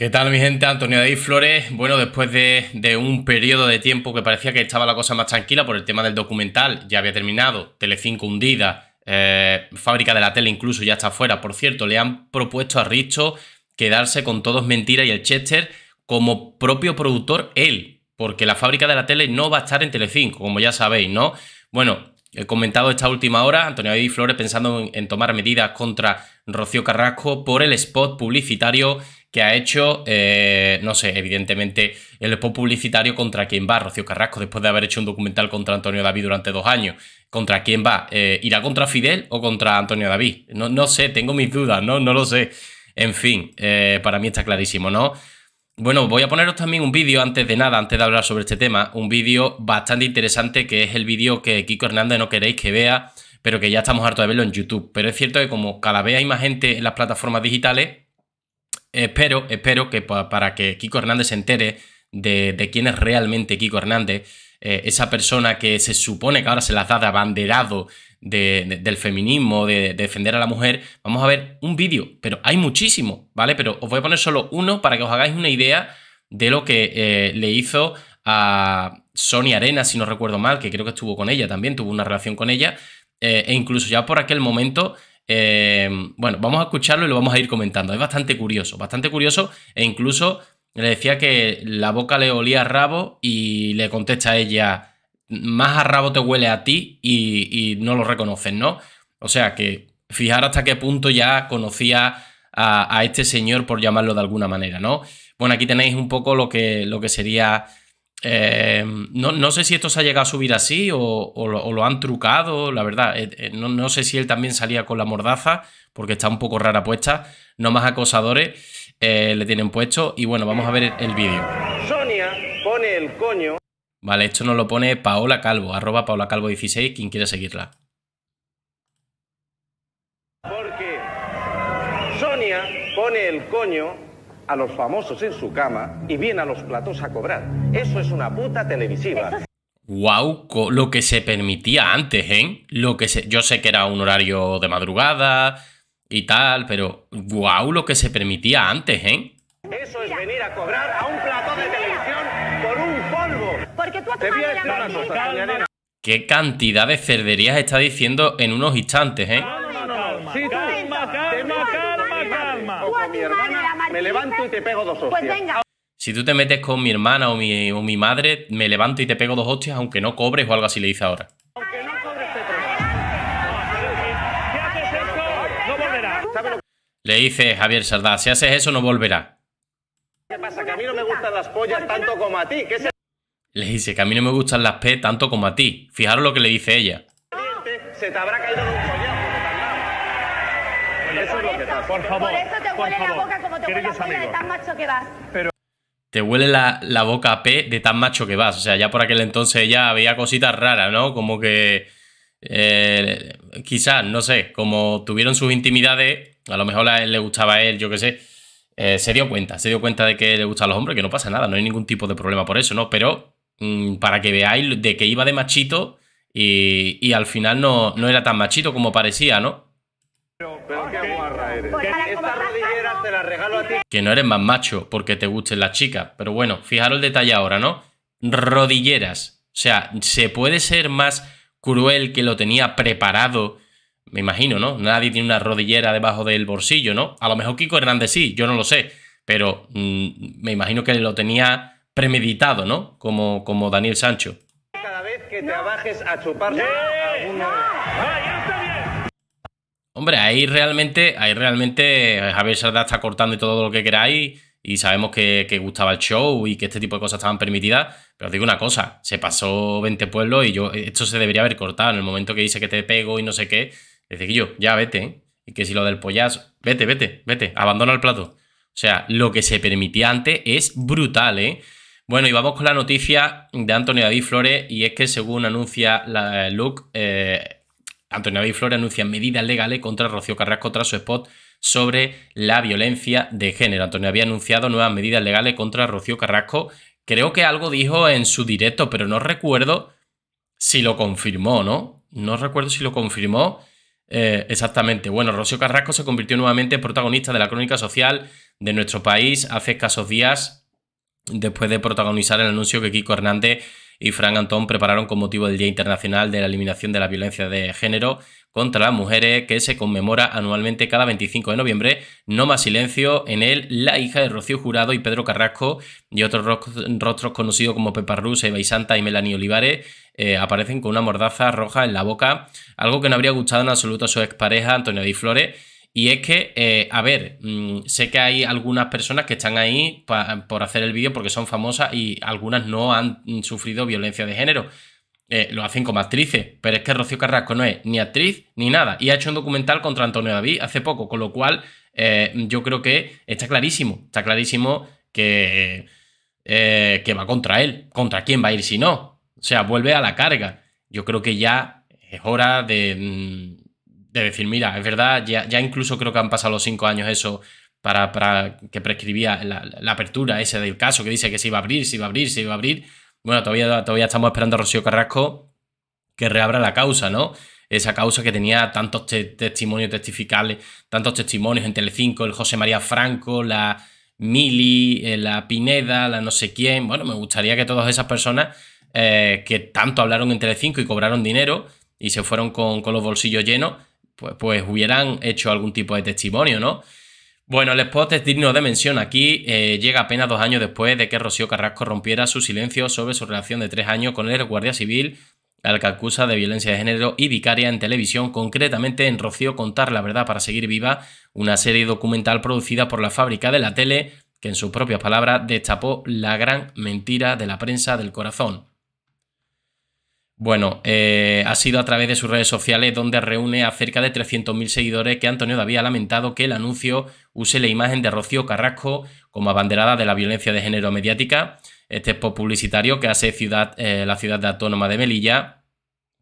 ¿Qué tal mi gente? Antonio David Flores. Bueno, después de, un periodo de tiempo que parecía que estaba la cosa más tranquila por el tema del documental, ya había terminado, Telecinco hundida, eh, Fábrica de la Tele incluso ya está fuera. Por cierto, le han propuesto a Richo quedarse con Todos Mentira y el Chester como propio productor él, porque la Fábrica de la Tele no va a estar en Telecinco, como ya sabéis, ¿no? Bueno, He comentado esta última hora, Antonio David Flores pensando en tomar medidas contra Rocío Carrasco por el spot publicitario que ha hecho, eh, no sé, evidentemente el spot publicitario contra quién va, Rocío Carrasco, después de haber hecho un documental contra Antonio David durante dos años, ¿contra quién va? Eh, ¿Irá contra Fidel o contra Antonio David? No, no sé, tengo mis dudas, no, no lo sé. En fin, eh, para mí está clarísimo, ¿no? Bueno, voy a poneros también un vídeo antes de nada, antes de hablar sobre este tema, un vídeo bastante interesante que es el vídeo que Kiko Hernández no queréis que vea, pero que ya estamos hartos de verlo en YouTube. Pero es cierto que como cada vez hay más gente en las plataformas digitales, Espero, espero que para que Kiko Hernández se entere de, quién es realmente Kiko Hernández, eh, esa persona que se supone que ahora se las da de abanderado del feminismo, de, defender a la mujer, vamos a ver un vídeo, pero hay muchísimo, ¿vale? Pero os voy a poner solo uno para que os hagáis una idea de lo que eh, le hizo a Sony Arena, si no recuerdo mal, que creo que estuvo con ella también, tuvo una relación con ella, eh, e incluso ya por aquel momento Em, bueno, vamos a escucharlo y lo vamos a ir comentando. Es bastante curioso, bastante curioso e incluso le decía que la boca le olía a rabo y le contesta a ella, más a rabo te huele a ti y, no lo reconoces, ¿no? O sea que fijar hasta qué punto ya conocía a, a, este señor, por llamarlo de alguna manera, ¿no? Bueno, aquí tenéis un poco lo que, lo que sería eh, no, sé si esto se ha llegado a subir así o, lo, han trucado, la verdad. Eh, eh, no, sé si él también salía con la mordaza, porque está un poco rara puesta. No más acosadores le tienen puesto. Y bueno, vamos a ver el vídeo. Sonia pone el coño. Vale, esto nos lo pone Paola Calvo, arroba Paola Calvo16, quien quiere seguirla. Porque Sonia pone el coño a los famosos en su cama y viene a los platos a cobrar. Eso es una puta televisiva. ¡Guau! lo que se permitía antes, ¿eh? Lo que se... Yo sé que era un horario de madrugada y tal, pero ¡guau! lo que se permitía antes, ¿eh? Eso es venir a cobrar a un plato de televisión por un polvo. Porque tú Qué cantidad de cerderías está diciendo en unos instantes, ¿eh? mi hermana, me levanto y te pego dos pues hostias. Pues venga. Si tú te metes con mi hermana o mi, o mi madre, me levanto y te pego dos hostias, aunque no cobres o algo así le dice ahora. Aunque no cobres, te Si haces eso, no volverá. Le dice Javier Sardá, si haces eso, no volverá. ¿Qué pasa? Que a mí no me gustan las pollas tanto como a ti. ¿Qué se... Le dice que a mí no me gustan las P tanto como a ti. Fijaros lo que le dice ella. Se te habrá caído de un collazo. Eso es lo que pasa. Por favor. Por eso la boca como te huele la de tan macho que vas. Pero... Te huele la, boca P de tan macho que vas. O sea, ya por aquel entonces ya había cositas raras, ¿no? Como que. Eh, quizás, no sé, como tuvieron sus intimidades, a lo mejor a él le gustaba a él, yo qué sé. Eh, se dio cuenta, se dio cuenta de que le gustan los hombres, que no pasa nada, no hay ningún tipo de problema por eso, ¿no? Pero mm, para que veáis de que iba de machito y, al final no, no, era tan machito como parecía, ¿no? Pero, pero qué guarra eres que no eres más macho porque te gusten las chicas. Pero bueno, fijaros el detalle ahora, ¿no? Rodilleras. O sea, ¿se puede ser más cruel que lo tenía preparado? Me imagino, ¿no? Nadie tiene una rodillera debajo del bolsillo, ¿no? A lo mejor Kiko Hernández sí, yo no lo sé. Pero mm, me imagino que lo tenía premeditado, ¿no? Como, como Daniel Sancho. Cada vez que trabajes a chuparle. ¡Eh! ¡Ah! Hombre, ahí realmente, ahí realmente eh, Javier Sardá está cortando y todo lo que queráis y sabemos que, gustaba el show y que este tipo de cosas estaban permitidas, pero os digo una cosa, se pasó 20 pueblos y yo eh, esto se debería haber cortado en el momento que dice que te pego y no sé qué, dice que yo, ya vete, ¿eh? y que si lo del pollazo, vete, vete, vete, abandona el plato. O sea, lo que se permitía antes es brutal, ¿eh? Bueno, y vamos con la noticia de Antonio David Flores, y es que según anuncia la Luke, eh, Antonio David Flores anuncia medidas legales contra Rocío Carrasco tras su spot sobre la violencia de género. Antonio había anunciado nuevas medidas legales contra Rocío Carrasco. Creo que algo dijo en su directo, pero no recuerdo si lo confirmó, ¿no? No recuerdo si lo confirmó eh, exactamente. Bueno, Rocío Carrasco se convirtió nuevamente en protagonista de la crónica social de nuestro país hace escasos días, después de protagonizar el anuncio que Kiko Hernández y Frank Antón prepararon con motivo del Día Internacional de la Eliminación de la Violencia de Género contra las Mujeres, que se conmemora anualmente cada 25 de noviembre. No más silencio, en él la hija de Rocío Jurado y Pedro Carrasco y otros rostros conocidos como Pepa Rusa, Eva Santa y Melanie Olivares eh, aparecen con una mordaza roja en la boca, algo que no habría gustado en absoluto a su expareja Antonio Di Flores y es que, eh, a ver, mm, sé que hay algunas personas que están ahí por hacer el vídeo porque son famosas y algunas no han mm, sufrido violencia de género. Eh, lo hacen como actrices, pero es que Rocío Carrasco no es ni actriz ni nada. Y ha hecho un documental contra Antonio David hace poco, con lo cual eh, yo creo que está clarísimo, está clarísimo que, que va contra él. ¿Contra quién va a ir si no? O sea, vuelve a la carga. Yo creo que ya es hora de, mm, de decir, mira, es verdad, ya, incluso creo que han pasado los cinco años eso para, que prescribía la, apertura ese del caso, que dice que se iba a abrir, se iba a abrir, se iba a abrir. Bueno, todavía, todavía estamos esperando a Rocío Carrasco que reabra la causa, ¿no? Esa causa que tenía tantos testimonios testificales, tantos testimonios en Telecinco, el José María Franco, la Mili, eh, la Pineda, la no sé quién. Bueno, me gustaría que todas esas personas eh, que tanto hablaron en Telecinco y cobraron dinero y se fueron con, con los bolsillos llenos, pues, pues, hubieran hecho algún tipo de testimonio, ¿no? Bueno, el spot es digno de mención aquí, eh, llega apenas dos años después de que Rocío Carrasco rompiera su silencio sobre su relación de tres años con el guardia civil al que acusa de violencia de género y vicaria en televisión, concretamente en Rocío Contar la verdad para seguir viva, una serie documental producida por la fábrica de la tele que en sus propias palabras destapó la gran mentira de la prensa del corazón. Bueno, eh, ha sido a través de sus redes sociales donde reúne a cerca de 300.000 seguidores que Antonio David ha lamentado que el anuncio use la imagen de Rocío Carrasco como abanderada de la violencia de género mediática. Este post publicitario que hace ciudad, eh, la ciudad autónoma de Melilla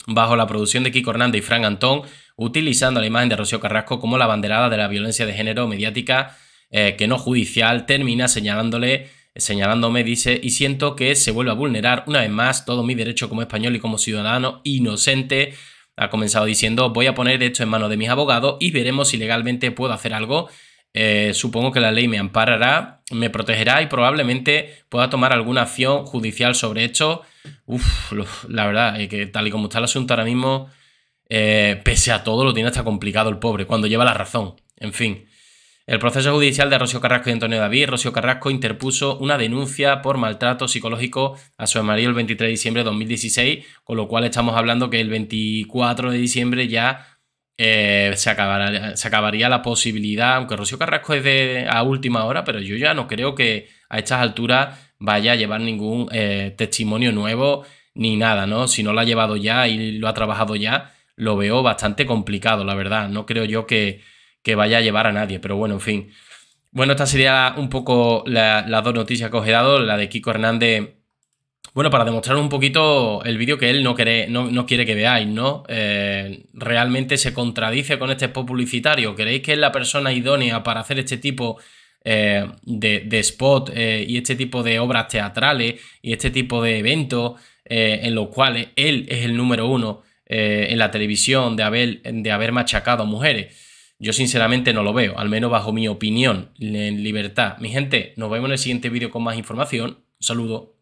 bajo la producción de Kiko Hernández y Frank Antón, utilizando la imagen de Rocío Carrasco como la abanderada de la violencia de género mediática eh, que no judicial, termina señalándole señalándome, dice, y siento que se vuelve a vulnerar una vez más todo mi derecho como español y como ciudadano inocente. Ha comenzado diciendo, voy a poner esto en manos de mis abogados y veremos si legalmente puedo hacer algo. Eh, supongo que la ley me amparará, me protegerá y probablemente pueda tomar alguna acción judicial sobre esto. la verdad, que tal y como está el asunto ahora mismo, eh, pese a todo, lo tiene hasta complicado el pobre, cuando lleva la razón. En fin. El proceso judicial de Rocío Carrasco y Antonio David, Rocío Carrasco interpuso una denuncia por maltrato psicológico a su marido el 23 de diciembre de 2016, con lo cual estamos hablando que el 24 de diciembre ya eh, se, se, acabaría la posibilidad, aunque Rocío Carrasco es de a última hora, pero yo ya no creo que a estas alturas vaya a llevar ningún eh, testimonio nuevo ni nada, ¿no? Si no lo ha llevado ya y lo ha trabajado ya, lo veo bastante complicado, la verdad. No creo yo que que vaya a llevar a nadie. Pero bueno, en fin. Bueno, esta sería un poco las dos noticias que os he dado, la de Kiko Hernández. Bueno, para demostrar un poquito el vídeo que él no quiere, no, quiere que veáis, ¿no? Eh, realmente se contradice con este publicitario. ¿Creéis que es la persona idónea para hacer este tipo eh, de, spot eh, y este tipo de obras teatrales y este tipo de eventos en los cuales él es el número uno en la televisión de haber, de haber machacado mujeres? Yo sinceramente no lo veo, al menos bajo mi opinión, en libertad. Mi gente, nos vemos en el siguiente vídeo con más información. Un saludo.